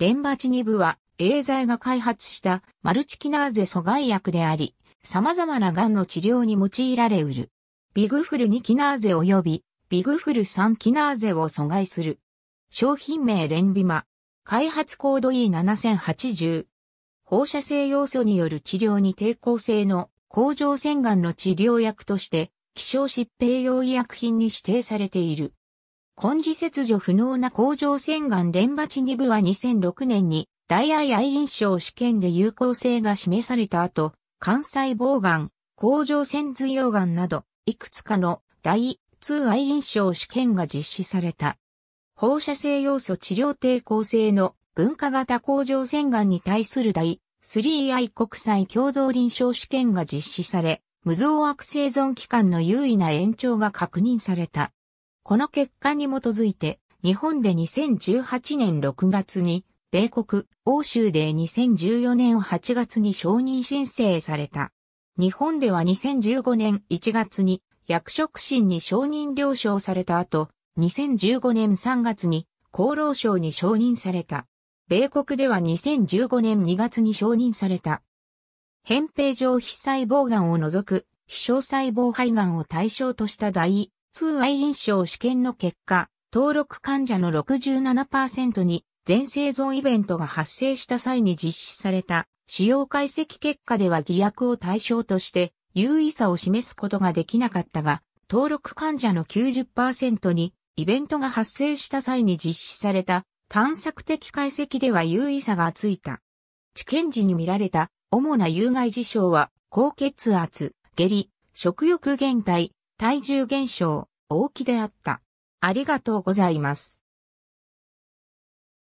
レンバチニブは、エーザイが開発したマルチキナーゼ阻害薬であり、様々な癌の治療に用いられうる。ビグフル2キナーゼ及び、ビグフル3キナーゼを阻害する。商品名レンビマ。開発コード E7080。放射性要素による治療に抵抗性の甲状腺癌の治療薬として、希少疾病用医薬品に指定されている。根治切除不能な甲状腺がん連鉢2部は2006年に大愛愛臨床試験で有効性が示された後、肝細胞がん、甲状腺髄溶がんなど、いくつかの第2愛臨床試験が実施された。放射性要素治療抵抗性の文化型甲状腺がんに対する第 3i 国際共同臨床試験が実施され、無造悪生存期間の優位な延長が確認された。この結果に基づいて、日本で2018年6月に、米国、欧州で2014年8月に承認申請された。日本では2015年1月に役職審に承認了承された後、2015年3月に厚労省に承認された。米国では2015年2月に承認された。扁平上皮細胞癌を除く、非小細胞肺癌を対象とした第通愛臨床試験の結果、登録患者の67%に全生存イベントが発生した際に実施された使用解析結果では偽薬を対象として優位さを示すことができなかったが、登録患者の90%にイベントが発生した際に実施された探索的解析では優位さがついた。治験時に見られた主な有害事象は高血圧、下痢、食欲減退、体重減少、大きであった。ありがとうございます。